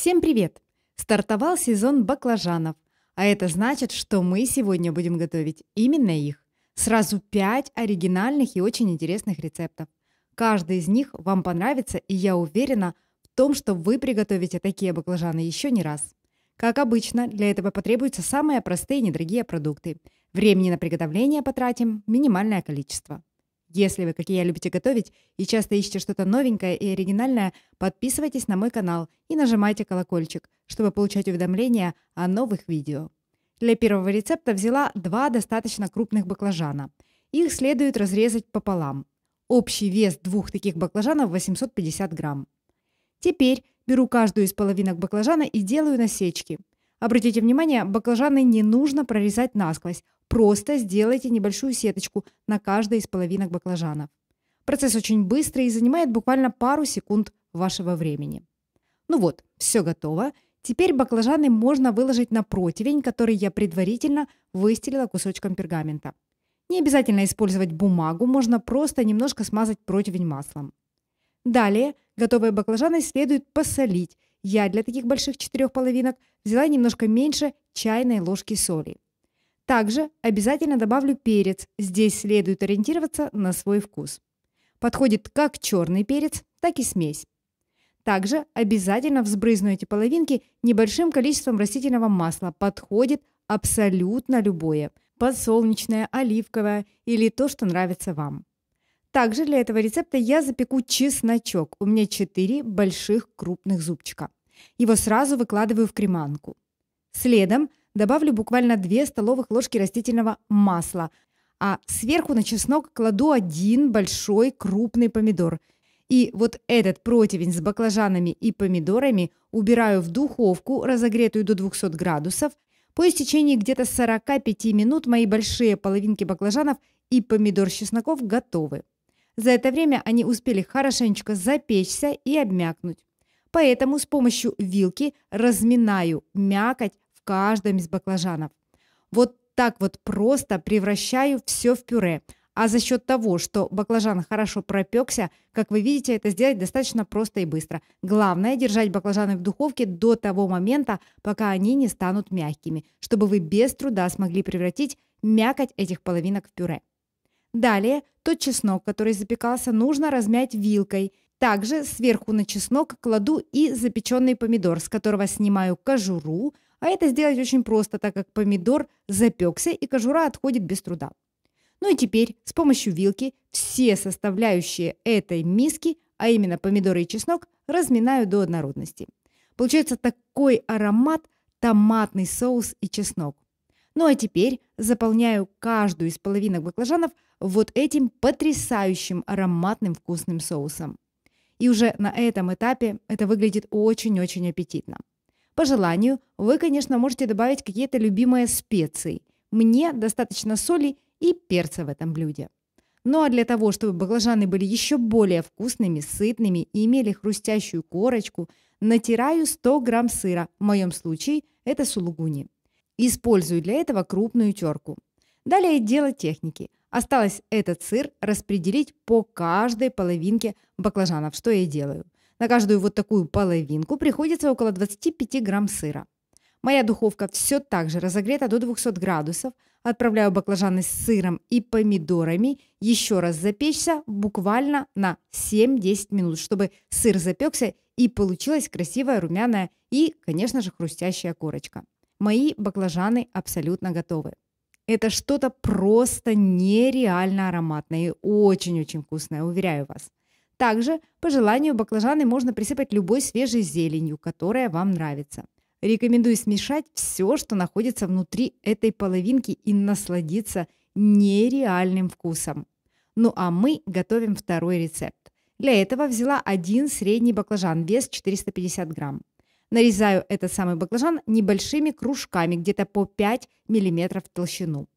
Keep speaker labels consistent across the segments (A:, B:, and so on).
A: Всем привет! Стартовал сезон баклажанов, а это значит, что мы сегодня будем готовить именно их. Сразу 5 оригинальных и очень интересных рецептов. Каждый из них вам понравится, и я уверена в том, что вы приготовите такие баклажаны еще не раз. Как обычно, для этого потребуются самые простые и недорогие продукты. Времени на приготовление потратим минимальное количество. Если вы, как и я, любите готовить и часто ищете что-то новенькое и оригинальное, подписывайтесь на мой канал и нажимайте колокольчик, чтобы получать уведомления о новых видео. Для первого рецепта взяла два достаточно крупных баклажана. Их следует разрезать пополам. Общий вес двух таких баклажанов 850 грамм. Теперь беру каждую из половинок баклажана и делаю насечки. Обратите внимание, баклажаны не нужно прорезать насквозь, Просто сделайте небольшую сеточку на каждой из половинок баклажанов. Процесс очень быстрый и занимает буквально пару секунд вашего времени. Ну вот, все готово. Теперь баклажаны можно выложить на противень, который я предварительно выстелила кусочком пергамента. Не обязательно использовать бумагу, можно просто немножко смазать противень маслом. Далее готовые баклажаны следует посолить. Я для таких больших четырех половинок взяла немножко меньше чайной ложки соли. Также обязательно добавлю перец. Здесь следует ориентироваться на свой вкус. Подходит как черный перец, так и смесь. Также обязательно взбрызну эти половинки небольшим количеством растительного масла. Подходит абсолютно любое. Подсолнечное, оливковое или то, что нравится вам. Также для этого рецепта я запеку чесночок. У меня 4 больших крупных зубчика. Его сразу выкладываю в креманку. Следом добавлю буквально 2 столовых ложки растительного масла, а сверху на чеснок кладу один большой крупный помидор. И вот этот противень с баклажанами и помидорами убираю в духовку, разогретую до 200 градусов. По истечении где-то 45 минут мои большие половинки баклажанов и помидор с чесноков готовы. За это время они успели хорошенечко запечься и обмякнуть. Поэтому с помощью вилки разминаю мякоть, каждым из баклажанов. Вот так вот просто превращаю все в пюре. А за счет того, что баклажан хорошо пропекся, как вы видите, это сделать достаточно просто и быстро. Главное держать баклажаны в духовке до того момента, пока они не станут мягкими, чтобы вы без труда смогли превратить мякоть этих половинок в пюре. Далее тот чеснок, который запекался, нужно размять вилкой. Также сверху на чеснок кладу и запеченный помидор, с которого снимаю кожуру, а это сделать очень просто, так как помидор запекся и кожура отходит без труда. Ну и теперь с помощью вилки все составляющие этой миски, а именно помидоры и чеснок, разминаю до однородности. Получается такой аромат томатный соус и чеснок. Ну а теперь заполняю каждую из половинок баклажанов вот этим потрясающим ароматным вкусным соусом. И уже на этом этапе это выглядит очень-очень аппетитно. По желанию, вы, конечно, можете добавить какие-то любимые специи. Мне достаточно соли и перца в этом блюде. Ну а для того, чтобы баклажаны были еще более вкусными, сытными и имели хрустящую корочку, натираю 100 грамм сыра, в моем случае это сулугуни. Использую для этого крупную терку. Далее дело техники. Осталось этот сыр распределить по каждой половинке баклажанов, что я делаю – на каждую вот такую половинку приходится около 25 грамм сыра. Моя духовка все так же разогрета до 200 градусов. Отправляю баклажаны с сыром и помидорами еще раз запечься буквально на 7-10 минут, чтобы сыр запекся и получилась красивая румяная и, конечно же, хрустящая корочка. Мои баклажаны абсолютно готовы. Это что-то просто нереально ароматное и очень-очень вкусное, уверяю вас. Также, по желанию, баклажаны можно присыпать любой свежей зеленью, которая вам нравится. Рекомендую смешать все, что находится внутри этой половинки и насладиться нереальным вкусом. Ну а мы готовим второй рецепт. Для этого взяла один средний баклажан, вес 450 грамм. Нарезаю этот самый баклажан небольшими кружками, где-то по 5 мм в толщину.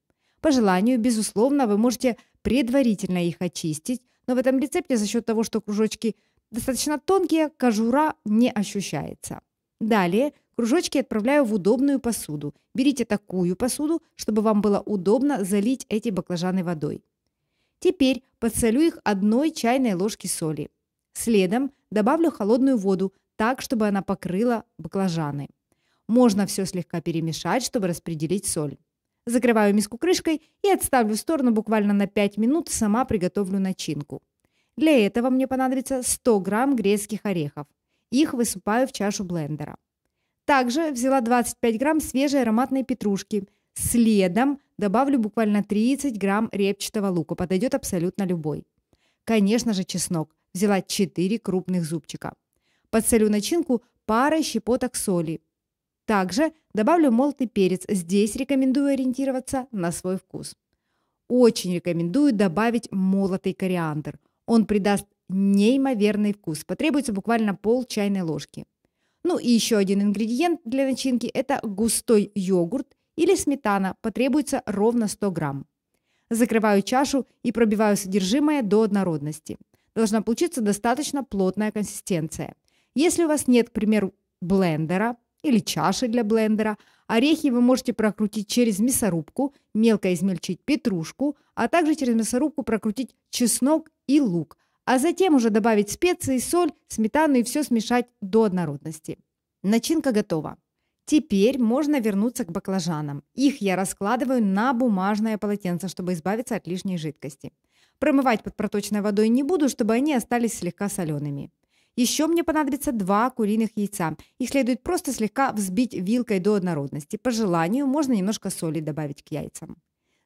A: По желанию, безусловно, вы можете предварительно их очистить, но в этом рецепте за счет того, что кружочки достаточно тонкие, кожура не ощущается. Далее кружочки отправляю в удобную посуду. Берите такую посуду, чтобы вам было удобно залить эти баклажаны водой. Теперь подсолю их одной чайной ложки соли. Следом добавлю холодную воду, так, чтобы она покрыла баклажаны. Можно все слегка перемешать, чтобы распределить соль. Закрываю миску крышкой и отставлю в сторону буквально на 5 минут, сама приготовлю начинку. Для этого мне понадобится 100 грамм грецких орехов. Их высыпаю в чашу блендера. Также взяла 25 грамм свежей ароматной петрушки. Следом добавлю буквально 30 грамм репчатого лука, подойдет абсолютно любой. Конечно же чеснок. Взяла 4 крупных зубчика. Подсолю начинку парой щепоток соли. Также добавлю молотый перец. Здесь рекомендую ориентироваться на свой вкус. Очень рекомендую добавить молотый кориандр. Он придаст неимоверный вкус. Потребуется буквально пол чайной ложки. Ну и еще один ингредиент для начинки – это густой йогурт или сметана. Потребуется ровно 100 грамм. Закрываю чашу и пробиваю содержимое до однородности. Должна получиться достаточно плотная консистенция. Если у вас нет, к примеру, блендера, или чаши для блендера. Орехи вы можете прокрутить через мясорубку, мелко измельчить петрушку, а также через мясорубку прокрутить чеснок и лук, а затем уже добавить специи, соль, сметану и все смешать до однородности. Начинка готова. Теперь можно вернуться к баклажанам. Их я раскладываю на бумажное полотенце, чтобы избавиться от лишней жидкости. Промывать под проточной водой не буду, чтобы они остались слегка солеными. Еще мне понадобится два куриных яйца. Их следует просто слегка взбить вилкой до однородности. По желанию можно немножко соли добавить к яйцам.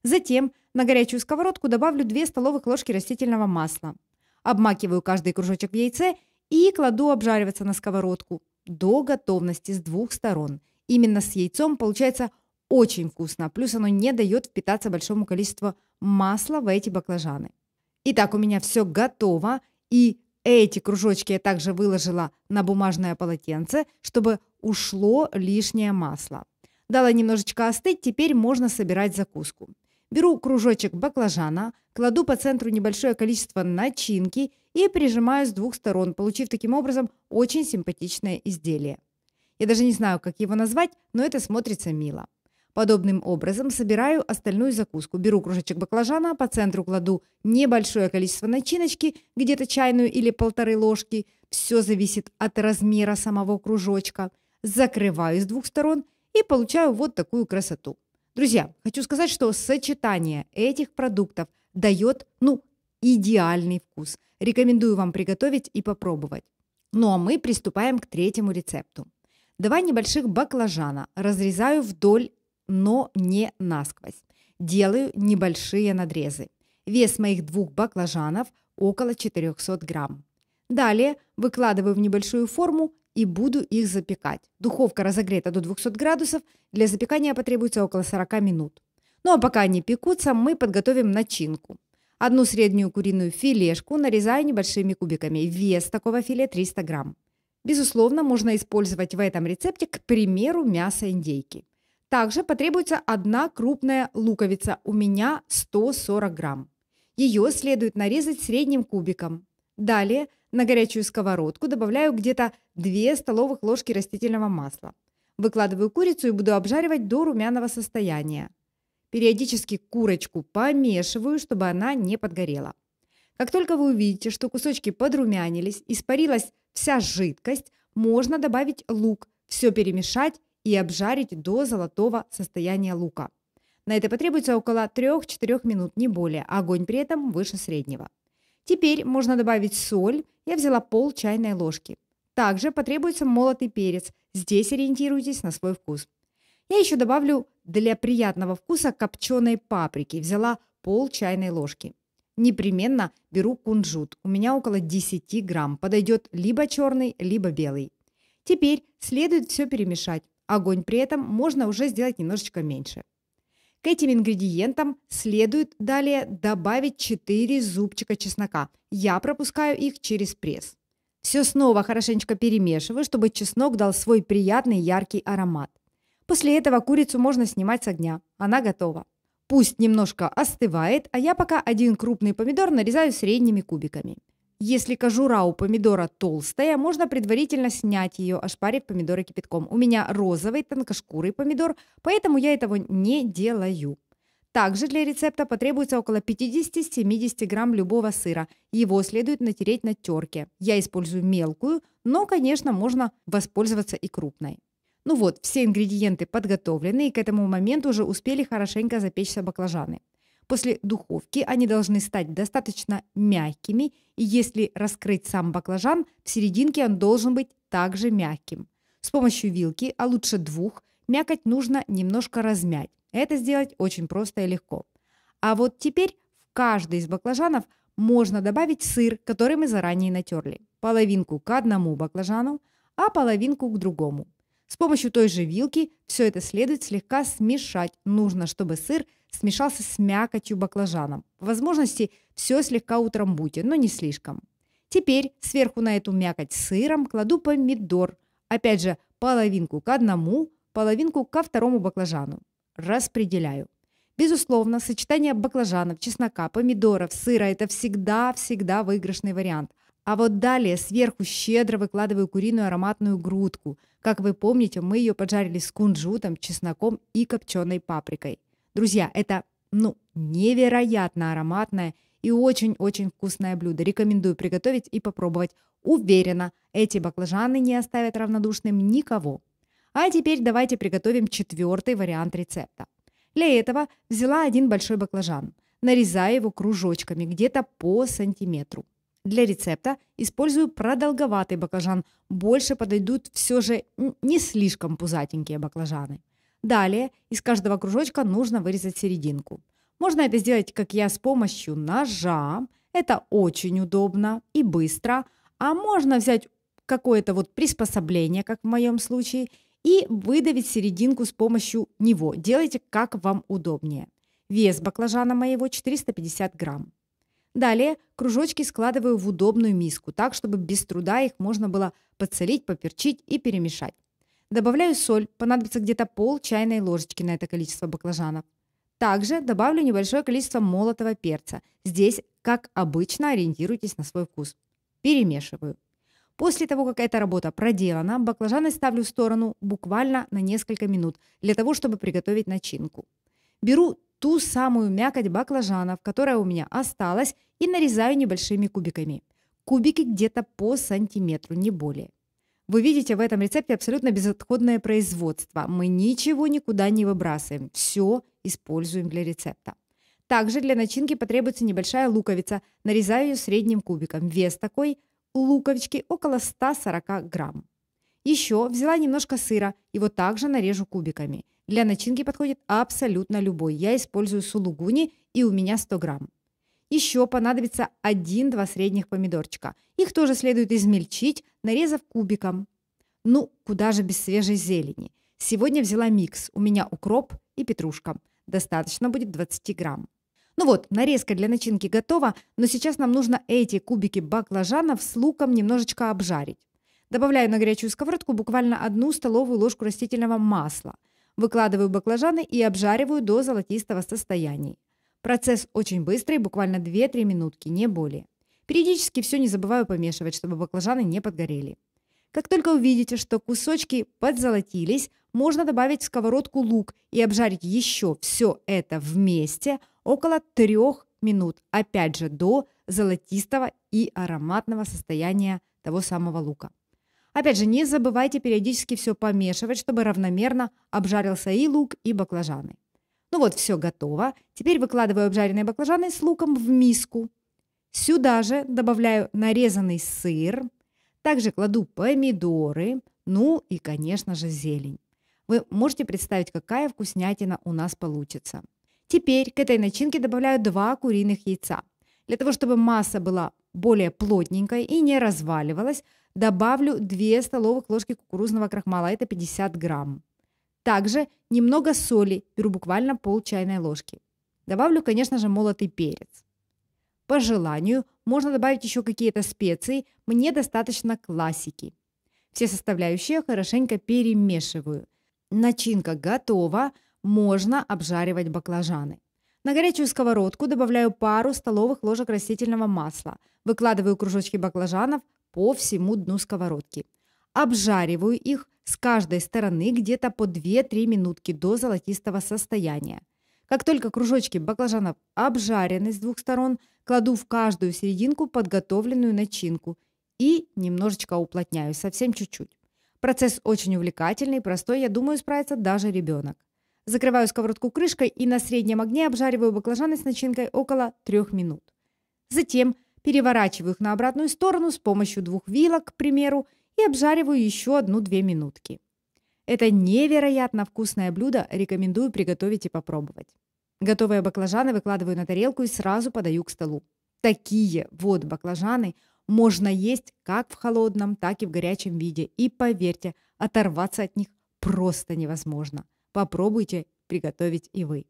A: Затем на горячую сковородку добавлю 2 столовых ложки растительного масла. Обмакиваю каждый кружочек в яйце и кладу обжариваться на сковородку до готовности с двух сторон. Именно с яйцом получается очень вкусно, плюс оно не дает впитаться большому количеству масла в эти баклажаны. Итак, у меня все готово, и эти кружочки я также выложила на бумажное полотенце, чтобы ушло лишнее масло. Дала немножечко остыть, теперь можно собирать закуску. Беру кружочек баклажана, кладу по центру небольшое количество начинки и прижимаю с двух сторон, получив таким образом очень симпатичное изделие. Я даже не знаю, как его назвать, но это смотрится мило. Подобным образом собираю остальную закуску. Беру кружочек баклажана, по центру кладу небольшое количество начиночки, где-то чайную или полторы ложки. Все зависит от размера самого кружочка. Закрываю с двух сторон и получаю вот такую красоту. Друзья, хочу сказать, что сочетание этих продуктов дает, ну, идеальный вкус. Рекомендую вам приготовить и попробовать. Ну а мы приступаем к третьему рецепту. Два небольших баклажана разрезаю вдоль но не насквозь. Делаю небольшие надрезы. Вес моих двух баклажанов около 400 грамм. Далее выкладываю в небольшую форму и буду их запекать. Духовка разогрета до 200 градусов, для запекания потребуется около 40 минут. Ну а пока они пекутся, мы подготовим начинку. Одну среднюю куриную филешку нарезаю небольшими кубиками. Вес такого филе 300 грамм. Безусловно, можно использовать в этом рецепте, к примеру, мясо индейки – также потребуется одна крупная луковица, у меня 140 грамм. Ее следует нарезать средним кубиком. Далее на горячую сковородку добавляю где-то 2 столовых ложки растительного масла. Выкладываю курицу и буду обжаривать до румяного состояния. Периодически курочку помешиваю, чтобы она не подгорела. Как только вы увидите, что кусочки подрумянились, испарилась вся жидкость, можно добавить лук, все перемешать и обжарить до золотого состояния лука. На это потребуется около 3-4 минут, не более, а огонь при этом выше среднего. Теперь можно добавить соль, я взяла пол чайной ложки. Также потребуется молотый перец, здесь ориентируйтесь на свой вкус. Я еще добавлю для приятного вкуса копченой паприки, взяла пол чайной ложки. Непременно беру кунжут, у меня около 10 грамм, подойдет либо черный, либо белый. Теперь следует все перемешать. Огонь при этом можно уже сделать немножечко меньше. К этим ингредиентам следует далее добавить 4 зубчика чеснока. Я пропускаю их через пресс. Все снова хорошенечко перемешиваю, чтобы чеснок дал свой приятный яркий аромат. После этого курицу можно снимать с огня. Она готова. Пусть немножко остывает, а я пока один крупный помидор нарезаю средними кубиками. Если кожура у помидора толстая, можно предварительно снять ее, ошпарив помидоры кипятком. У меня розовый тонкошкурый помидор, поэтому я этого не делаю. Также для рецепта потребуется около 50-70 грамм любого сыра. Его следует натереть на терке. Я использую мелкую, но, конечно, можно воспользоваться и крупной. Ну вот, все ингредиенты подготовлены, и к этому моменту уже успели хорошенько запечься баклажаны. После духовки они должны стать достаточно мягкими, и если раскрыть сам баклажан, в серединке он должен быть также мягким. С помощью вилки, а лучше двух, мякоть нужно немножко размять. Это сделать очень просто и легко. А вот теперь в каждый из баклажанов можно добавить сыр, который мы заранее натерли. Половинку к одному баклажану, а половинку к другому. С помощью той же вилки все это следует слегка смешать. Нужно, чтобы сыр смешался с мякотью баклажаном. По возможности все слегка утрамбуйте, но не слишком. Теперь сверху на эту мякоть сыром кладу помидор. Опять же, половинку к одному, половинку ко второму баклажану. Распределяю. Безусловно, сочетание баклажанов, чеснока, помидоров, сыра – это всегда-всегда выигрышный вариант. А вот далее сверху щедро выкладываю куриную ароматную грудку. Как вы помните, мы ее поджарили с кунжутом, чесноком и копченой паприкой. Друзья, это ну, невероятно ароматное и очень-очень вкусное блюдо. Рекомендую приготовить и попробовать. Уверена, эти баклажаны не оставят равнодушным никого. А теперь давайте приготовим четвертый вариант рецепта. Для этого взяла один большой баклажан, нарезаю его кружочками где-то по сантиметру. Для рецепта использую продолговатый баклажан, больше подойдут все же не слишком пузатенькие баклажаны. Далее из каждого кружочка нужно вырезать серединку. Можно это сделать, как я, с помощью ножа. Это очень удобно и быстро. А можно взять какое-то вот приспособление, как в моем случае, и выдавить серединку с помощью него. Делайте, как вам удобнее. Вес баклажана моего 450 грамм. Далее кружочки складываю в удобную миску, так, чтобы без труда их можно было подсолить, поперчить и перемешать. Добавляю соль, понадобится где-то пол чайной ложечки на это количество баклажанов. Также добавлю небольшое количество молотого перца. Здесь, как обычно, ориентируйтесь на свой вкус. Перемешиваю. После того, как эта работа проделана, баклажаны ставлю в сторону буквально на несколько минут для того, чтобы приготовить начинку. Беру ту самую мякоть баклажанов, которая у меня осталась, и нарезаю небольшими кубиками. Кубики где-то по сантиметру, не более. Вы видите в этом рецепте абсолютно безотходное производство. Мы ничего никуда не выбрасываем, все используем для рецепта. Также для начинки потребуется небольшая луковица. Нарезаю ее средним кубиком. Вес такой луковички около 140 грамм. Еще взяла немножко сыра, его также нарежу кубиками. Для начинки подходит абсолютно любой. Я использую сулугуни и у меня 100 грамм. Еще понадобится 1-2 средних помидорчика. Их тоже следует измельчить, нарезав кубиком. Ну, куда же без свежей зелени. Сегодня взяла микс. У меня укроп и петрушка. Достаточно будет 20 грамм. Ну вот, нарезка для начинки готова, но сейчас нам нужно эти кубики баклажанов с луком немножечко обжарить. Добавляю на горячую сковородку буквально одну столовую ложку растительного масла. Выкладываю баклажаны и обжариваю до золотистого состояния. Процесс очень быстрый, буквально 2-3 минутки, не более. Периодически все не забываю помешивать, чтобы баклажаны не подгорели. Как только увидите, что кусочки подзолотились, можно добавить в сковородку лук и обжарить еще все это вместе около 3 минут, опять же до золотистого и ароматного состояния того самого лука. Опять же, не забывайте периодически все помешивать, чтобы равномерно обжарился и лук, и баклажаны. Ну вот, все готово. Теперь выкладываю обжаренные баклажаны с луком в миску. Сюда же добавляю нарезанный сыр. Также кладу помидоры, ну и, конечно же, зелень. Вы можете представить, какая вкуснятина у нас получится. Теперь к этой начинке добавляю 2 куриных яйца. Для того, чтобы масса была более плотненькой и не разваливалась, добавлю 2 столовых ложки кукурузного крахмала, это 50 грамм. Также немного соли, беру буквально пол чайной ложки. Добавлю, конечно же, молотый перец. По желанию можно добавить еще какие-то специи, мне достаточно классики. Все составляющие хорошенько перемешиваю. Начинка готова, можно обжаривать баклажаны. На горячую сковородку добавляю пару столовых ложек растительного масла. Выкладываю кружочки баклажанов по всему дну сковородки обжариваю их с каждой стороны где-то по 2-3 минутки до золотистого состояния. Как только кружочки баклажанов обжарены с двух сторон, кладу в каждую серединку подготовленную начинку и немножечко уплотняю, совсем чуть-чуть. Процесс очень увлекательный, простой, я думаю, справится даже ребенок. Закрываю сковородку крышкой и на среднем огне обжариваю баклажаны с начинкой около 3 минут. Затем переворачиваю их на обратную сторону с помощью двух вилок, к примеру, и обжариваю еще одну-две минутки. Это невероятно вкусное блюдо, рекомендую приготовить и попробовать. Готовые баклажаны выкладываю на тарелку и сразу подаю к столу. Такие вот баклажаны можно есть как в холодном, так и в горячем виде. И поверьте, оторваться от них просто невозможно. Попробуйте приготовить и вы.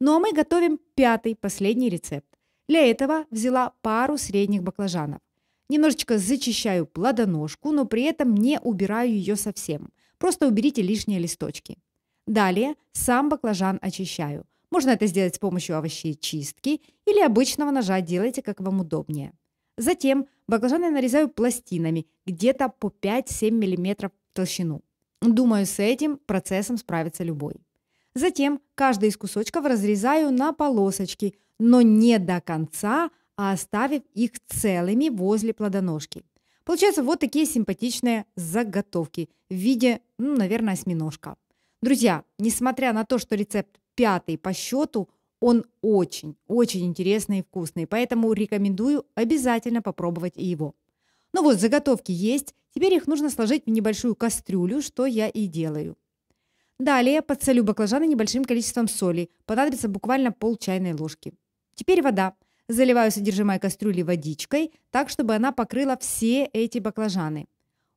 A: Ну а мы готовим пятый, последний рецепт. Для этого взяла пару средних баклажанов. Немножечко зачищаю плодоножку, но при этом не убираю ее совсем. Просто уберите лишние листочки. Далее сам баклажан очищаю. Можно это сделать с помощью овощей чистки или обычного ножа, делайте как вам удобнее. Затем баклажаны нарезаю пластинами, где-то по 5-7 мм в толщину. Думаю, с этим процессом справится любой. Затем каждый из кусочков разрезаю на полосочки, но не до конца, а оставив их целыми возле плодоножки. Получаются вот такие симпатичные заготовки в виде, ну, наверное, осьминожка. Друзья, несмотря на то, что рецепт пятый по счету, он очень-очень интересный и вкусный, поэтому рекомендую обязательно попробовать и его. Ну вот, заготовки есть, теперь их нужно сложить в небольшую кастрюлю, что я и делаю. Далее подсолю баклажаны небольшим количеством соли, понадобится буквально пол чайной ложки. Теперь вода – Заливаю содержимое кастрюли водичкой, так, чтобы она покрыла все эти баклажаны.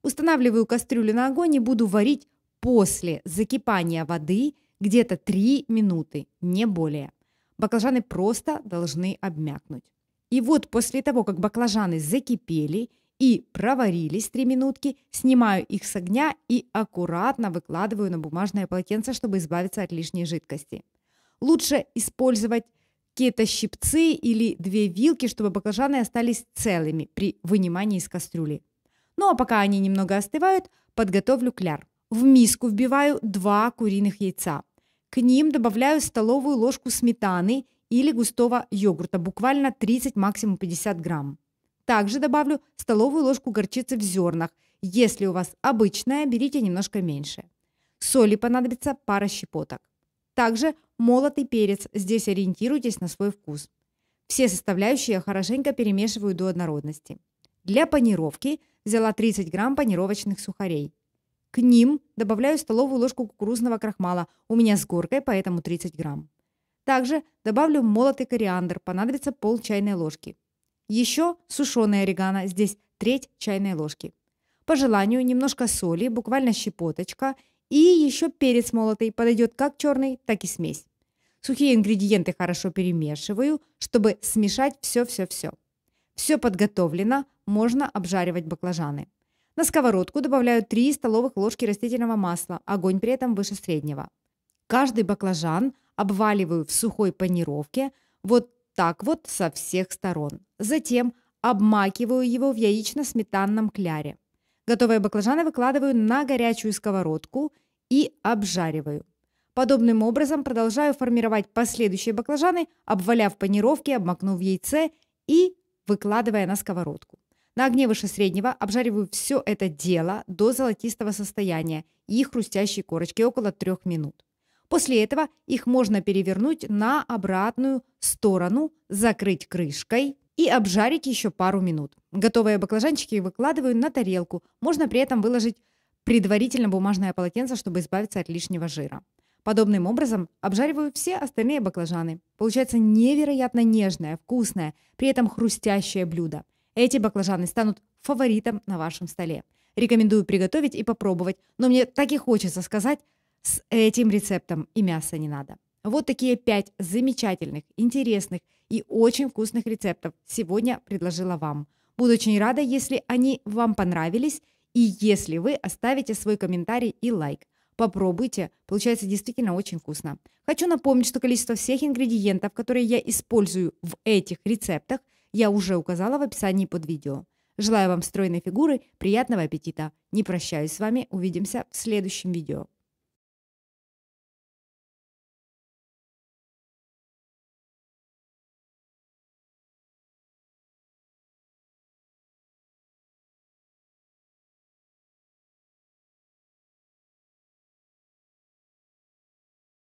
A: Устанавливаю кастрюлю на огонь и буду варить после закипания воды где-то 3 минуты, не более. Баклажаны просто должны обмякнуть. И вот после того, как баклажаны закипели и проварились 3 минутки, снимаю их с огня и аккуратно выкладываю на бумажное полотенце, чтобы избавиться от лишней жидкости. Лучше использовать какие-то щипцы или две вилки, чтобы баклажаны остались целыми при вынимании из кастрюли. Ну а пока они немного остывают, подготовлю кляр. В миску вбиваю два куриных яйца. К ним добавляю столовую ложку сметаны или густого йогурта, буквально 30, максимум 50 грамм. Также добавлю столовую ложку горчицы в зернах. Если у вас обычная, берите немножко меньше. Соли понадобится пара щепоток. Также молотый перец, здесь ориентируйтесь на свой вкус. Все составляющие хорошенько перемешиваю до однородности. Для панировки взяла 30 грамм панировочных сухарей. К ним добавляю столовую ложку кукурузного крахмала, у меня с горкой, поэтому 30 грамм. Также добавлю молотый кориандр, понадобится пол чайной ложки. Еще сушеный орегано, здесь треть чайной ложки. По желанию немножко соли, буквально щепоточка, и еще перец молотый подойдет как черный, так и смесь. Сухие ингредиенты хорошо перемешиваю, чтобы смешать все-все-все. Все подготовлено, можно обжаривать баклажаны. На сковородку добавляю 3 столовых ложки растительного масла, огонь при этом выше среднего. Каждый баклажан обваливаю в сухой панировке вот так вот со всех сторон. Затем обмакиваю его в яично-сметанном кляре. Готовые баклажаны выкладываю на горячую сковородку и обжариваю. Подобным образом продолжаю формировать последующие баклажаны, обваляв панировки, обмакнув яйце и выкладывая на сковородку. На огне выше среднего обжариваю все это дело до золотистого состояния и хрустящей корочки около 3 минут. После этого их можно перевернуть на обратную сторону, закрыть крышкой и обжарить еще пару минут. Готовые баклажанчики выкладываю на тарелку. Можно при этом выложить предварительно бумажное полотенце, чтобы избавиться от лишнего жира. Подобным образом обжариваю все остальные баклажаны. Получается невероятно нежное, вкусное, при этом хрустящее блюдо. Эти баклажаны станут фаворитом на вашем столе. Рекомендую приготовить и попробовать, но мне так и хочется сказать, с этим рецептом и мяса не надо. Вот такие пять замечательных, интересных и очень вкусных рецептов сегодня предложила вам. Буду очень рада, если они вам понравились и если вы оставите свой комментарий и лайк, попробуйте, получается действительно очень вкусно. Хочу напомнить, что количество всех ингредиентов, которые я использую в этих рецептах, я уже указала в описании под видео. Желаю вам стройной фигуры, приятного аппетита. Не прощаюсь с вами, увидимся в следующем видео.